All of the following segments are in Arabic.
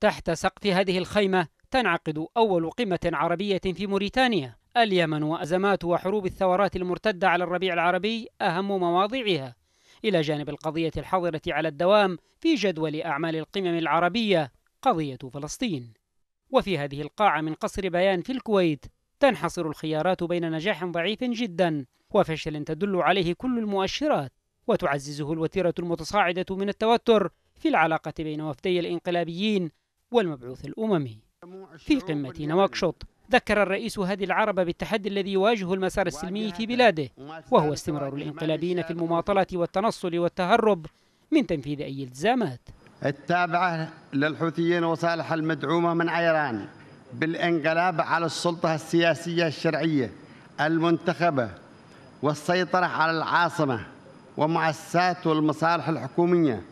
تحت سقف هذه الخيمة تنعقد أول قمة عربية في موريتانيا اليمن وأزمات وحروب الثورات المرتدة على الربيع العربي أهم مواضيعها إلى جانب القضية الحاضرة على الدوام في جدول أعمال القمم العربية قضية فلسطين وفي هذه القاعة من قصر بيان في الكويت تنحصر الخيارات بين نجاح ضعيف جدا وفشل تدل عليه كل المؤشرات وتعززه الوتيرة المتصاعدة من التوتر في العلاقة بين وفدي الانقلابيين والمبعوث الأممي في قمة نواكشوط ذكر الرئيس هادي العرب بالتحدي الذي يواجه المسار السلمي في بلاده وهو استمرار الانقلابيين في المماطلة والتنصل والتهرب من تنفيذ أي التزامات التابعة للحوثيين وصالح المدعومة من عيران بالانقلاب على السلطة السياسية الشرعية المنتخبة والسيطرة على العاصمة ومؤسسات والمصالح الحكومية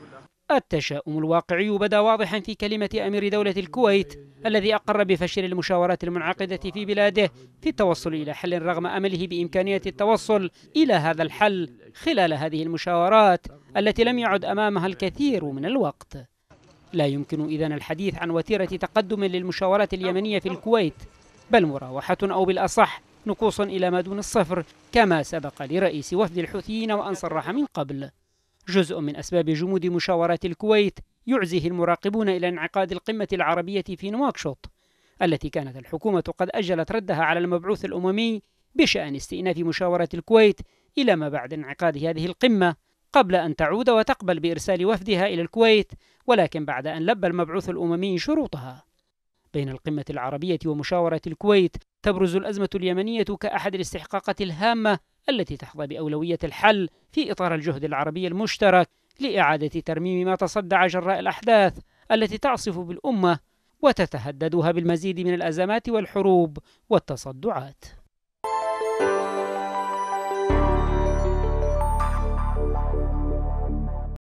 التشاؤم الواقعي بدا واضحا في كلمة أمير دولة الكويت الذي أقر بفشل المشاورات المنعقدة في بلاده في التوصل إلى حل رغم أمله بإمكانية التوصل إلى هذا الحل خلال هذه المشاورات التي لم يعد أمامها الكثير من الوقت لا يمكن إذن الحديث عن وتيرة تقدم للمشاورات اليمنية في الكويت بل مراوحة أو بالأصح نقوص إلى ما دون الصفر كما سبق لرئيس وفد الحوثيين وأن صرح من قبل جزء من أسباب جمود مشاورات الكويت يعزيه المراقبون إلى انعقاد القمة العربية في نواكشوط التي كانت الحكومة قد أجلت ردها على المبعوث الأممي بشأن استئناف مشاورة الكويت إلى ما بعد انعقاد هذه القمة قبل أن تعود وتقبل بإرسال وفدها إلى الكويت ولكن بعد أن لبى المبعوث الأممي شروطها بين القمة العربية ومشاورة الكويت تبرز الأزمة اليمنية كأحد الاستحقاقات الهامة التي تحظى باولويه الحل في اطار الجهد العربي المشترك لاعاده ترميم ما تصدع جراء الاحداث التي تعصف بالامه وتتهددها بالمزيد من الازمات والحروب والتصدعات